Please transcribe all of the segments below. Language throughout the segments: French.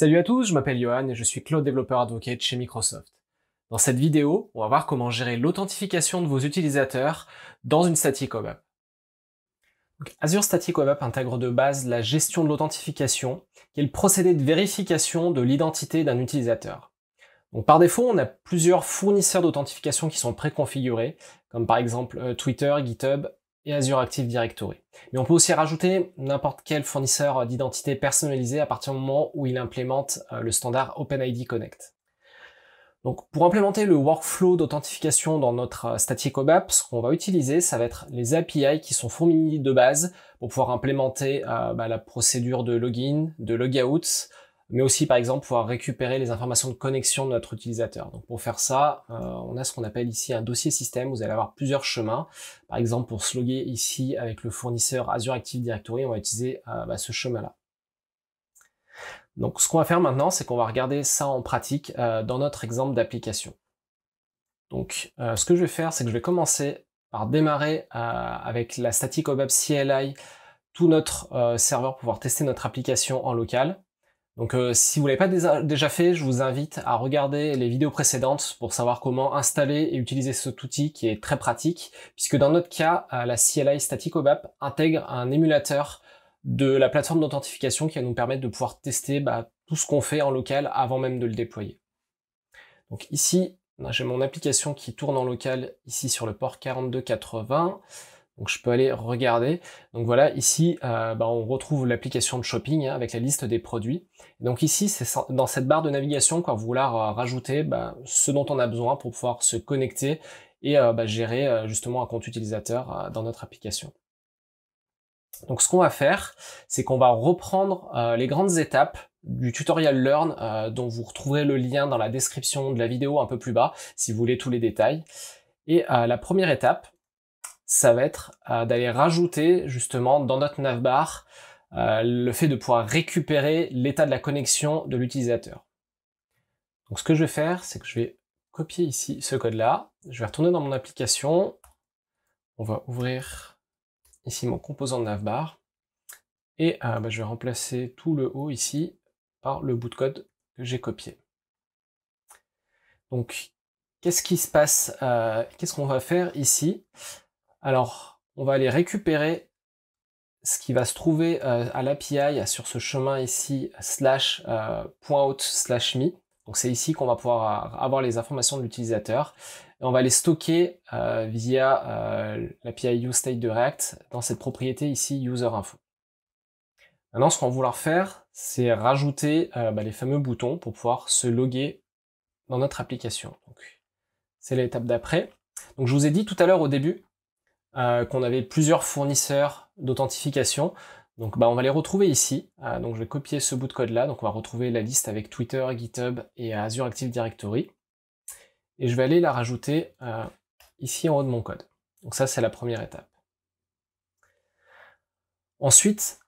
Salut à tous, je m'appelle Johan et je suis Cloud Developer Advocate chez Microsoft. Dans cette vidéo, on va voir comment gérer l'authentification de vos utilisateurs dans une static web app. Azure Static Web App intègre de base la gestion de l'authentification, qui est le procédé de vérification de l'identité d'un utilisateur. par défaut, on a plusieurs fournisseurs d'authentification qui sont préconfigurés, comme par exemple euh, Twitter, GitHub et Azure Active Directory. Mais on peut aussi rajouter n'importe quel fournisseur d'identité personnalisé à partir du moment où il implémente euh, le standard OpenID Connect. Donc pour implémenter le workflow d'authentification dans notre euh, statique OBAP, ce qu'on va utiliser, ça va être les API qui sont fournis de base pour pouvoir implémenter euh, bah, la procédure de login, de logout, mais aussi par exemple pouvoir récupérer les informations de connexion de notre utilisateur. Donc pour faire ça, euh, on a ce qu'on appelle ici un dossier système. Vous allez avoir plusieurs chemins. Par exemple, pour se loguer ici avec le fournisseur Azure Active Directory, on va utiliser euh, bah, ce chemin-là. Donc ce qu'on va faire maintenant, c'est qu'on va regarder ça en pratique euh, dans notre exemple d'application. Donc ce que je vais faire, c'est que je vais commencer par démarrer avec la static OBAP CLI tout notre serveur pour pouvoir tester notre application en local. Donc euh, si vous ne l'avez pas déjà fait, je vous invite à regarder les vidéos précédentes pour savoir comment installer et utiliser cet outil qui est très pratique, puisque dans notre cas, euh, la CLI Static OBAP intègre un émulateur de la plateforme d'authentification qui va nous permettre de pouvoir tester bah, tout ce qu'on fait en local avant même de le déployer. Donc ici, j'ai mon application qui tourne en local ici sur le port 4280. Donc je peux aller regarder. Donc voilà, ici, euh, bah, on retrouve l'application de shopping hein, avec la liste des produits. Donc ici, c'est dans cette barre de navigation qu'on va vouloir rajouter bah, ce dont on a besoin pour pouvoir se connecter et euh, bah, gérer euh, justement un compte utilisateur dans notre application. Donc ce qu'on va faire, c'est qu'on va reprendre les grandes étapes du tutoriel Learn dont vous retrouverez le lien dans la description de la vidéo un peu plus bas si vous voulez tous les détails. Et la première étape, ça va être euh, d'aller rajouter justement dans notre navbar euh, le fait de pouvoir récupérer l'état de la connexion de l'utilisateur. Donc ce que je vais faire, c'est que je vais copier ici ce code-là. Je vais retourner dans mon application. On va ouvrir ici mon composant de navbar. Et euh, bah, je vais remplacer tout le haut ici par le bout de code que j'ai copié. Donc, qu'est-ce qui se passe Qu'est-ce qu'on va faire ici alors, on va aller récupérer ce qui va se trouver euh, à l'API sur ce chemin ici, slash euh, out slash me. Donc c'est ici qu'on va pouvoir avoir les informations de l'utilisateur. Et on va les stocker euh, via l'API useState de React dans cette propriété ici userInfo. Maintenant, ce qu'on va vouloir faire, c'est rajouter bah, les fameux boutons pour pouvoir se loguer dans notre application. C'est l'étape d'après. Donc je vous ai dit tout à l'heure au début euh, qu'on avait plusieurs fournisseurs d'authentification. Donc bah, on va les retrouver ici. Euh, donc je vais copier ce bout de code là. Donc on va retrouver la liste avec Twitter, GitHub et Azure Active Directory. Et je vais aller la rajouter euh, ici en haut de mon code. Donc ça c'est la première étape. Ensuite,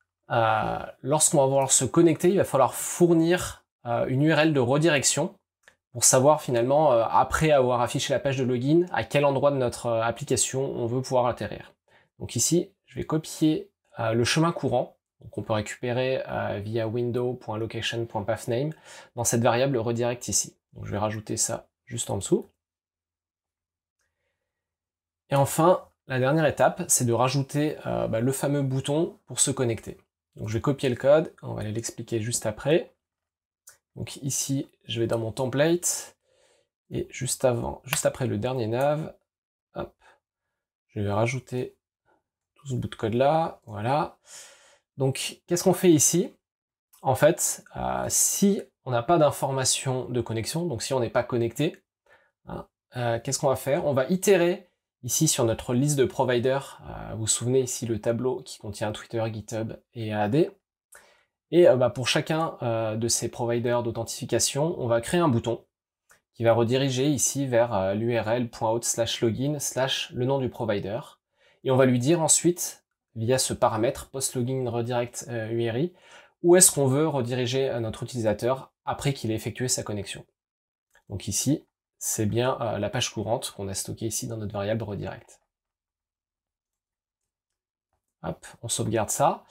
lorsqu'on va vouloir se connecter, il va falloir fournir une URL de redirection pour savoir finalement, euh, après avoir affiché la page de login, à quel endroit de notre euh, application on veut pouvoir atterrir. Donc ici, je vais copier euh, le chemin courant qu'on peut récupérer via window.location.pathname dans cette variable redirect ici. Donc je vais rajouter ça juste en dessous. Et enfin, la dernière étape, c'est de rajouter bah, le fameux bouton pour se connecter. Donc je vais copier le code, on va aller l'expliquer juste après. Donc ici, je vais dans mon template, et juste avant, juste après le dernier nav, hop, je vais rajouter tout ce bout de code là, voilà. Donc qu'est-ce qu'on fait ici En fait, euh, si on n'a pas d'information de connexion, donc si on n'est pas connecté, hein, euh, qu'est-ce qu'on va faire On va itérer ici sur notre liste de providers. Euh, vous vous souvenez ici le tableau qui contient Twitter, GitHub et AD. Et euh, bah, pour chacun euh, de ces providers d'authentification, on va créer un bouton qui va rediriger ici vers l'URL euh, l'url.out slash login slash le nom du provider. Et on va lui dire ensuite, via ce paramètre post-login redirect URI, où est-ce qu'on veut rediriger notre utilisateur après qu'il ait effectué sa connexion. Donc ici, c'est bien la page courante qu'on a stockée ici dans notre variable redirect. Hop, on sauvegarde ça.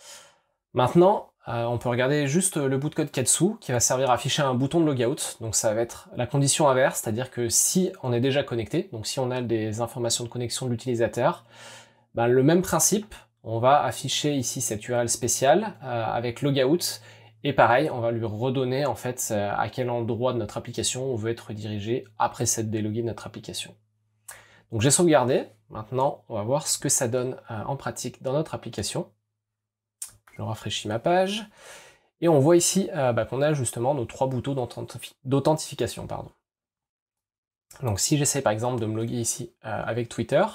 Maintenant, euh, on peut regarder juste euh, le bout de code qui qui va servir à afficher un bouton de logout. Donc ça va être la condition inverse, c'est-à-dire que si on est déjà connecté, donc si on a des informations de connexion de l'utilisateur, ben, le même principe, on va afficher ici cette URL spéciale euh, avec logout, et pareil, on va lui redonner en fait à quel endroit de notre application on veut être dirigé après cette déloguée de notre application. Donc j'ai sauvegardé, maintenant on va voir ce que ça donne en pratique dans notre application. Je rafraîchis ma page. Et on voit ici euh, bah, qu'on a justement nos trois boutons d'authentification. Donc si j'essaie par exemple de me loguer ici euh, avec Twitter,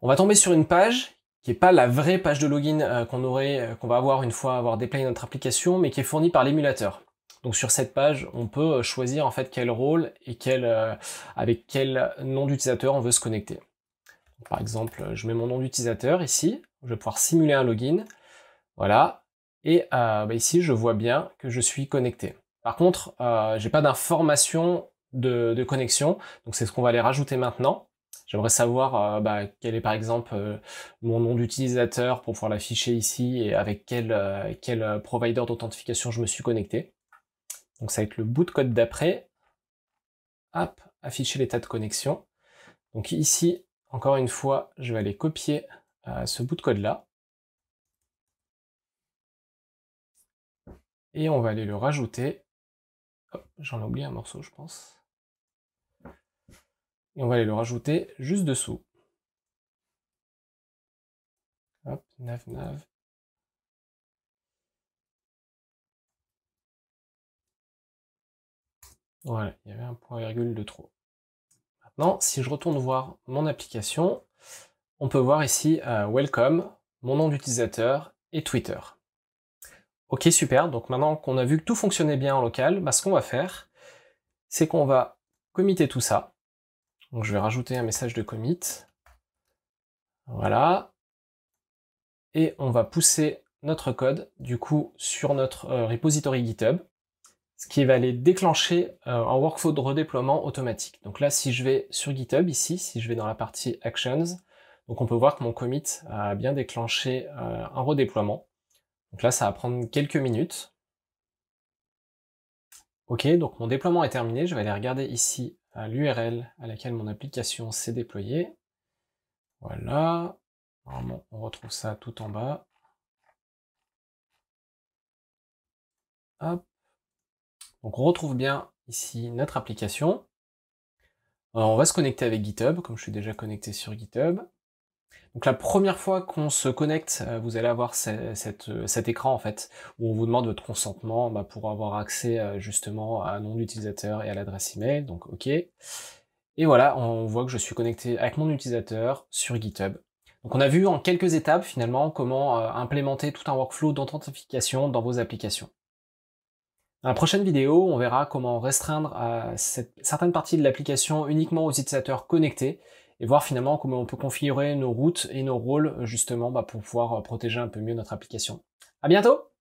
on va tomber sur une page qui n'est pas la vraie page de login euh, qu'on aurait, qu'on va avoir une fois avoir déployé notre application, mais qui est fournie par l'émulateur. Donc sur cette page, on peut choisir en fait quel rôle et avec quel nom d'utilisateur on veut se connecter. par exemple, je mets mon nom d'utilisateur ici, je vais pouvoir simuler un login. Voilà. Et euh, bah, ici, je vois bien que je suis connecté. Par contre, je euh, j'ai pas d'information de, connexion, donc c'est ce qu'on va aller rajouter maintenant. J'aimerais savoir euh, bah, quel est par exemple mon nom d'utilisateur pour pouvoir l'afficher ici et avec quel, quel provider d'authentification je me suis connecté. Donc ça va être le bout de code d'après. Hop, afficher l'état de connexion. Donc ici, encore une fois, je vais aller copier ce bout de code là Et on va aller le rajouter. J'en ai oublié un morceau, je pense. Et on va aller le rajouter juste dessous. Hop, 9, 9. Voilà, il y avait un point virgule de trop. Maintenant, si je retourne voir mon application, on peut voir ici euh, Welcome, mon nom d'utilisateur et Twitter. Ok, super. Donc maintenant qu'on a vu que tout fonctionnait bien en local, bah, ce qu'on va faire, c'est qu'on va committer tout ça. Donc je vais rajouter un message de commit. Voilà. Et on va pousser notre code, du coup, sur notre euh, repository GitHub, ce qui va aller déclencher euh, un workflow de redéploiement automatique. Donc là, si je vais sur GitHub, ici, si je vais dans la partie Actions, donc on peut voir que mon commit a bien déclenché euh, un redéploiement. Donc là, ça va prendre quelques minutes. Ok, donc mon déploiement est terminé. Je vais aller regarder ici l'URL à laquelle mon application s'est déployée. Voilà. on retrouve ça tout en bas. Hop. Donc on retrouve bien ici notre application. Euh, on va se connecter avec GitHub, comme je suis déjà connecté sur GitHub. Donc la première fois qu'on se connecte, euh, vous allez avoir euh, cet écran en fait où on vous demande votre consentement bah, pour avoir accès euh, justement à un nom d'utilisateur et à l'adresse email. Donc OK. Et voilà, on voit que je suis connecté avec mon utilisateur sur GitHub. Donc on a vu en quelques étapes finalement comment implémenter tout un workflow d'authentification dans vos applications. Dans la prochaine vidéo, on verra comment restreindre certaines parties de l'application uniquement aux utilisateurs connectés et voir finalement comment on peut configurer nos routes et nos rôles justement bah, pour pouvoir euh, protéger un peu mieux notre application. À bientôt